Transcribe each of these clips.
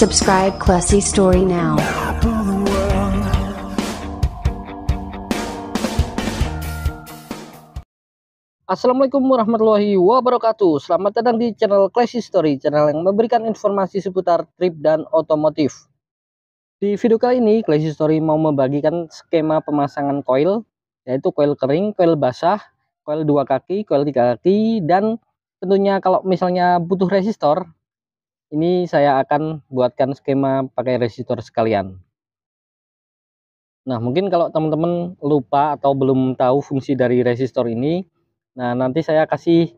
Subscribe Classy Story now. Assalamualaikum warahmatullahi wabarakatuh. Selamat datang di channel Classy Story, channel yang memberikan informasi seputar trip dan otomotif. Di video kali ini, Classy Story mau membagikan skema pemasangan koil, yaitu koil kering, koil basah, koil dua kaki, koil tiga kaki, dan tentunya kalau misalnya butuh resistor, ini saya akan buatkan skema pakai resistor sekalian nah mungkin kalau teman-teman lupa atau belum tahu fungsi dari resistor ini nah nanti saya kasih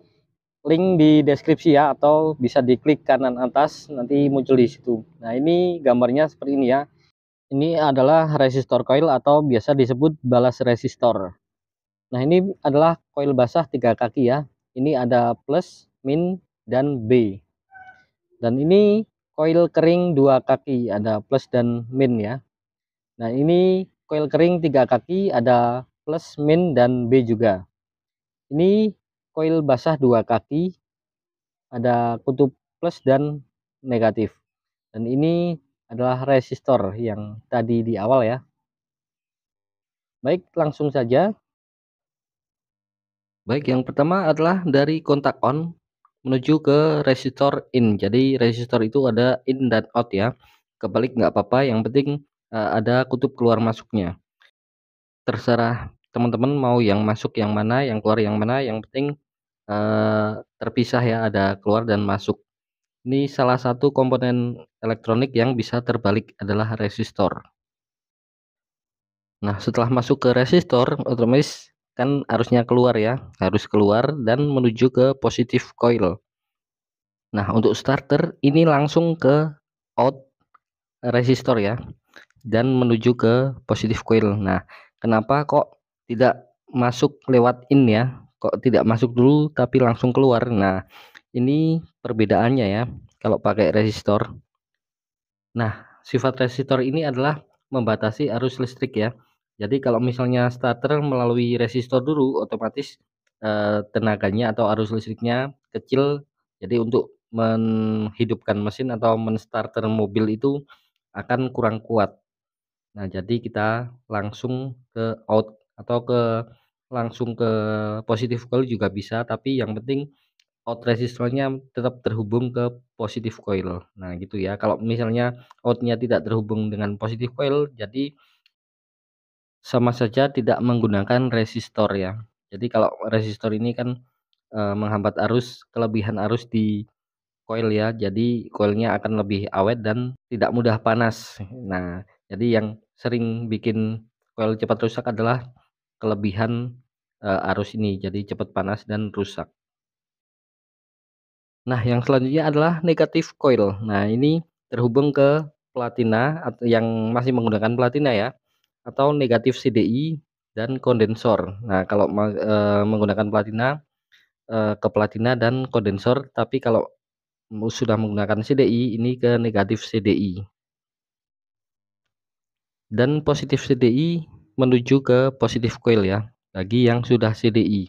link di deskripsi ya atau bisa diklik kanan atas nanti muncul di situ nah ini gambarnya seperti ini ya ini adalah resistor coil atau biasa disebut balas resistor nah ini adalah coil basah tiga kaki ya ini ada plus min dan B dan ini coil kering dua kaki, ada plus dan min ya. Nah ini coil kering tiga kaki, ada plus, min, dan B juga. Ini coil basah dua kaki, ada kutub plus dan negatif. Dan ini adalah resistor yang tadi di awal ya. Baik, langsung saja. Baik, yang pertama adalah dari kontak on menuju ke resistor in. Jadi resistor itu ada in dan out ya. Kebalik nggak apa-apa, yang penting uh, ada kutub keluar masuknya. Terserah teman-teman mau yang masuk yang mana, yang keluar yang mana, yang penting uh, terpisah ya ada keluar dan masuk. Ini salah satu komponen elektronik yang bisa terbalik adalah resistor. Nah, setelah masuk ke resistor, otomatis kan arusnya keluar ya harus keluar dan menuju ke positif coil nah untuk starter ini langsung ke out resistor ya dan menuju ke positif coil nah kenapa kok tidak masuk lewat in ya kok tidak masuk dulu tapi langsung keluar nah ini perbedaannya ya kalau pakai resistor nah sifat resistor ini adalah membatasi arus listrik ya jadi kalau misalnya starter melalui resistor dulu otomatis eh, tenaganya atau arus listriknya kecil. Jadi untuk menghidupkan mesin atau menstarter mobil itu akan kurang kuat. Nah, jadi kita langsung ke out atau ke langsung ke positif coil juga bisa, tapi yang penting out resistornya tetap terhubung ke positif coil. Nah, gitu ya. Kalau misalnya outnya tidak terhubung dengan positif coil, jadi sama saja tidak menggunakan resistor ya. Jadi kalau resistor ini kan e, menghambat arus, kelebihan arus di coil ya. Jadi coilnya akan lebih awet dan tidak mudah panas. Nah, jadi yang sering bikin coil cepat rusak adalah kelebihan e, arus ini. Jadi cepat panas dan rusak. Nah, yang selanjutnya adalah negatif coil. Nah, ini terhubung ke platina yang masih menggunakan platina ya atau negatif CDI dan kondensor. Nah, kalau uh, menggunakan platina uh, ke platina dan kondensor, tapi kalau sudah menggunakan CDI ini ke negatif CDI. Dan positif CDI menuju ke positif coil ya, bagi yang sudah CDI.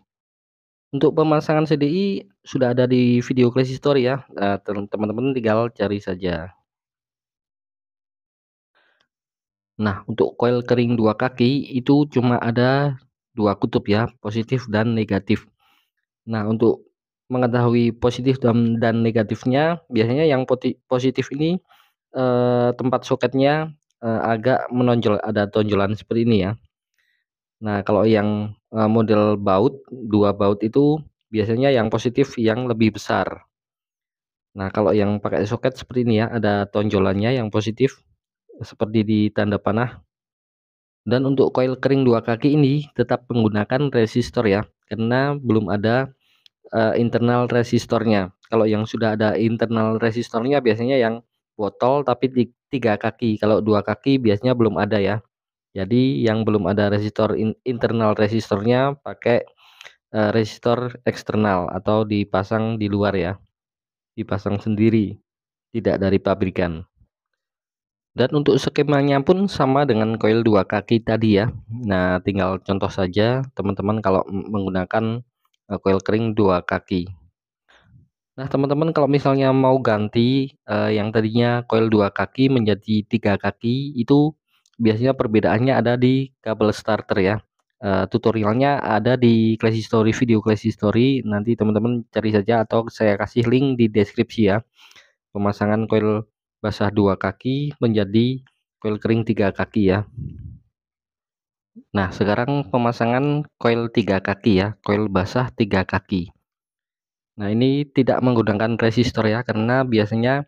Untuk pemasangan CDI sudah ada di video Crazy Story ya, nah, teman-teman tinggal cari saja. Nah, untuk coil kering dua kaki itu cuma ada dua kutub ya, positif dan negatif. Nah, untuk mengetahui positif dan, negatifnya, biasanya yang positif ini eh, tempat soketnya eh, agak menonjol, ada tonjolan seperti ini ya. Nah, kalau yang eh, model baut, dua baut itu biasanya yang positif yang lebih besar. Nah, kalau yang pakai soket seperti ini ya, ada tonjolannya yang positif seperti di tanda panah. Dan untuk coil kering dua kaki ini tetap menggunakan resistor ya, karena belum ada uh, internal resistornya. Kalau yang sudah ada internal resistornya biasanya yang botol tapi tiga kaki. Kalau dua kaki biasanya belum ada ya. Jadi yang belum ada resistor in, internal resistornya pakai uh, resistor eksternal atau dipasang di luar ya. Dipasang sendiri, tidak dari pabrikan. Dan untuk skemanya pun sama dengan coil dua kaki tadi ya. Nah, tinggal contoh saja teman-teman kalau menggunakan coil eh, kering dua kaki. Nah, teman-teman kalau misalnya mau ganti eh, yang tadinya coil dua kaki menjadi tiga kaki itu biasanya perbedaannya ada di kabel starter ya. Eh, tutorialnya ada di Classy Story video Classy Story. Nanti teman-teman cari saja atau saya kasih link di deskripsi ya. Pemasangan coil basah dua kaki menjadi coil kering tiga kaki ya. Nah, sekarang pemasangan coil tiga kaki ya, coil basah tiga kaki. Nah, ini tidak menggunakan resistor ya, karena biasanya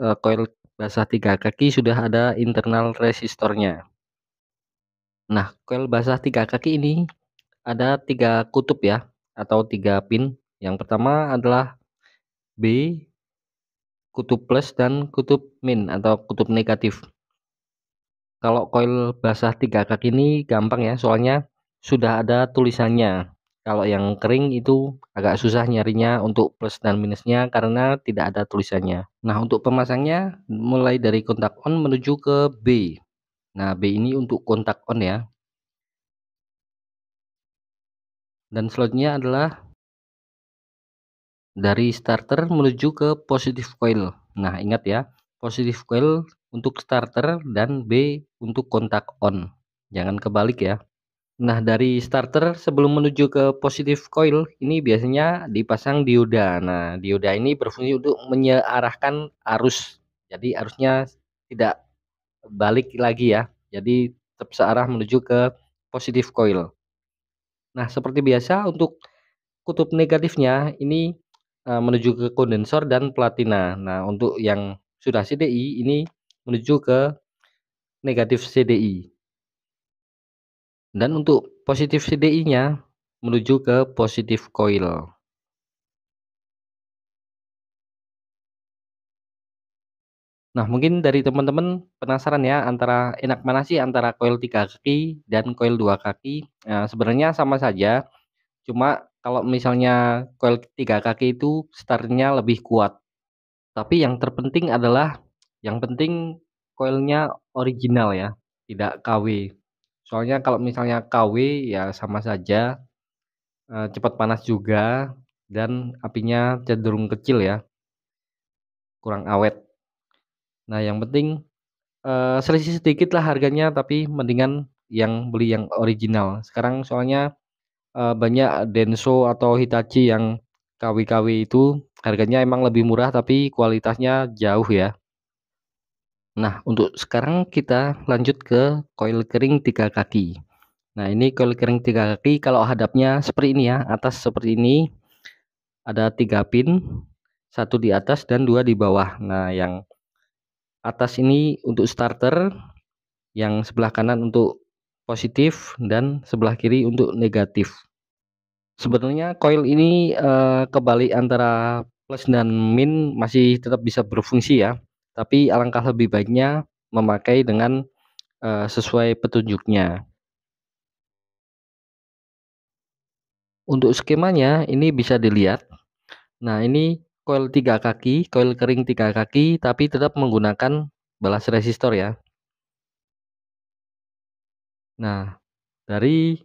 e, eh, coil basah tiga kaki sudah ada internal resistornya. Nah, coil basah tiga kaki ini ada tiga kutub ya, atau tiga pin. Yang pertama adalah B, kutub plus dan kutub min atau kutub negatif. Kalau koil basah tiga kaki ini gampang ya, soalnya sudah ada tulisannya. Kalau yang kering itu agak susah nyarinya untuk plus dan minusnya karena tidak ada tulisannya. Nah, untuk pemasangnya mulai dari kontak on menuju ke B. Nah, B ini untuk kontak on ya. Dan slotnya adalah dari starter menuju ke positive coil. Nah, ingat ya, positive coil untuk starter dan B untuk kontak on. Jangan kebalik ya. Nah, dari starter sebelum menuju ke positive coil ini biasanya dipasang dioda. Nah, dioda ini berfungsi untuk menyearahkan arus. Jadi arusnya tidak balik lagi ya. Jadi tetap searah menuju ke positive coil. Nah, seperti biasa untuk kutub negatifnya ini Eh, menuju ke kondensor dan platina. Nah, untuk yang sudah CDI ini menuju ke negatif CDI. Dan untuk positif CDI-nya menuju ke positif coil. Nah, mungkin dari teman-teman penasaran ya antara enak mana sih antara koil 3 kaki dan koil 2 kaki. Nah, sebenarnya sama saja, cuma kalau misalnya coil tiga kaki itu startnya lebih kuat. Tapi yang terpenting adalah yang penting coilnya original ya, tidak KW. Soalnya kalau misalnya KW ya sama saja eh, cepat panas juga dan apinya cenderung kecil ya, kurang awet. Nah yang penting eh, selisih sedikit lah harganya tapi mendingan yang beli yang original. Sekarang soalnya uh, banyak Denso atau Hitachi yang KW-KW itu harganya emang lebih murah tapi kualitasnya jauh ya. Nah, untuk sekarang kita lanjut ke coil kering tiga kaki. Nah, ini coil kering tiga kaki kalau hadapnya seperti ini ya, atas seperti ini. Ada tiga pin, satu di atas dan dua di bawah. Nah, yang atas ini untuk starter, yang sebelah kanan untuk positif dan sebelah kiri untuk negatif. Sebenarnya koil ini uh, kebalik antara plus dan min masih tetap bisa berfungsi ya, tapi alangkah lebih baiknya memakai dengan uh, sesuai petunjuknya. Untuk skemanya ini bisa dilihat. Nah, ini coil tiga kaki, coil kering tiga kaki tapi tetap menggunakan balas resistor ya. Nah, dari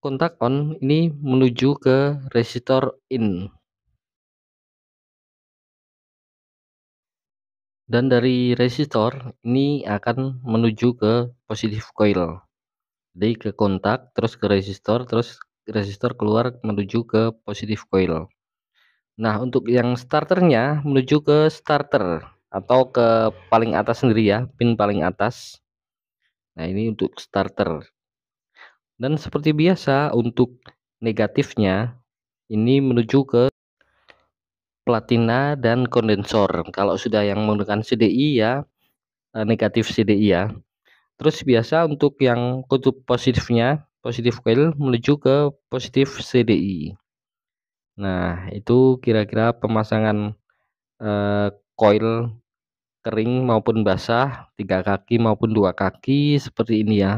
kontak on ini menuju ke resistor in. Dan dari resistor ini akan menuju ke positif coil. Jadi ke kontak, terus ke resistor, terus resistor keluar menuju ke positif coil. Nah, untuk yang starternya menuju ke starter atau ke paling atas sendiri ya, pin paling atas. Nah, ini untuk starter. Dan seperti biasa untuk negatifnya ini menuju ke platina dan kondensor. Kalau sudah yang menggunakan CDI ya eh, negatif CDI ya. Terus biasa untuk yang kutub positifnya positif coil menuju ke positif CDI. Nah, itu kira-kira pemasangan eh, coil kering maupun basah, tiga kaki maupun dua kaki seperti ini ya.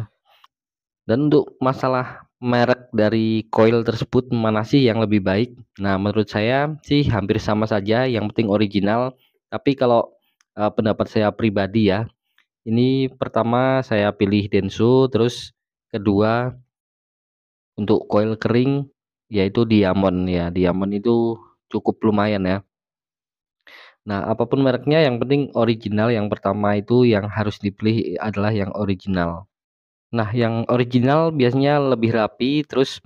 Dan untuk masalah merek dari coil tersebut mana sih yang lebih baik? Nah, menurut saya sih hampir sama saja, yang penting original. Tapi kalau uh, pendapat saya pribadi ya, ini pertama saya pilih Denso, terus kedua untuk coil kering yaitu Diamond ya. Diamond itu cukup lumayan ya. Nah, apapun mereknya yang penting original yang pertama itu yang harus dipilih adalah yang original. Nah, yang original biasanya lebih rapi, terus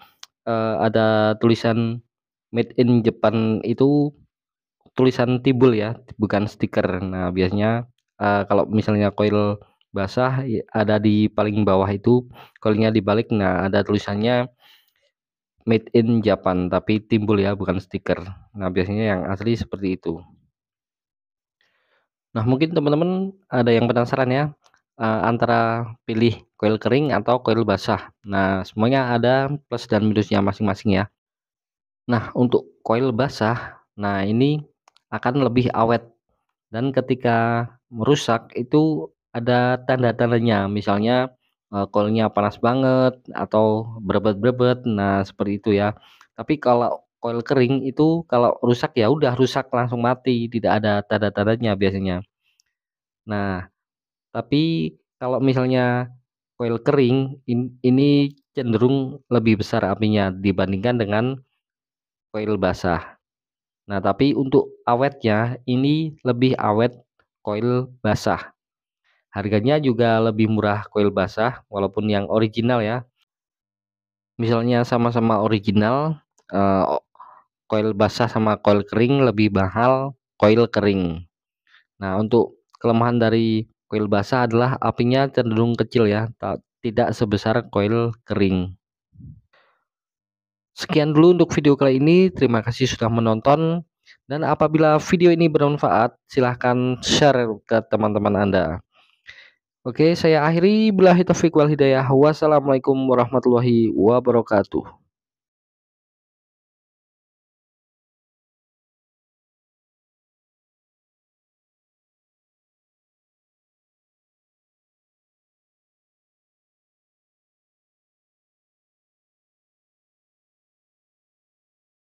uh, ada tulisan made in Japan itu tulisan tibul ya, bukan stiker. Nah, biasanya uh, kalau misalnya koil basah ada di paling bawah itu coilnya dibalik. Nah, ada tulisannya made in Japan tapi timbul ya, bukan stiker. Nah, biasanya yang asli seperti itu. Nah, mungkin teman-teman ada yang penasaran ya uh, antara pilih coil kering atau coil basah. Nah, semuanya ada plus dan minusnya masing-masing ya. Nah, untuk coil basah, nah ini akan lebih awet dan ketika merusak itu ada tanda-tandanya, misalnya uh, panas banget atau berbet-berbet. Nah, seperti itu ya. Tapi kalau coil kering itu kalau rusak ya udah rusak langsung mati, tidak ada tanda-tandanya biasanya. Nah, tapi kalau misalnya coil kering in, ini cenderung lebih besar apinya dibandingkan dengan coil basah. Nah, tapi untuk awetnya ini lebih awet coil basah. Harganya juga lebih murah coil basah walaupun yang original ya. Misalnya sama-sama original coil eh, koil basah sama coil kering lebih mahal coil kering. Nah, untuk kelemahan dari Koil basah adalah apinya cenderung kecil ya, tak tidak sebesar koil kering. Sekian dulu untuk video kali ini. Terima kasih sudah menonton. Dan apabila video ini bermanfaat, silahkan share ke teman-teman Anda. Oke, saya akhiri. Bila hitafiq wal hidayah. Wassalamualaikum warahmatullahi wabarakatuh.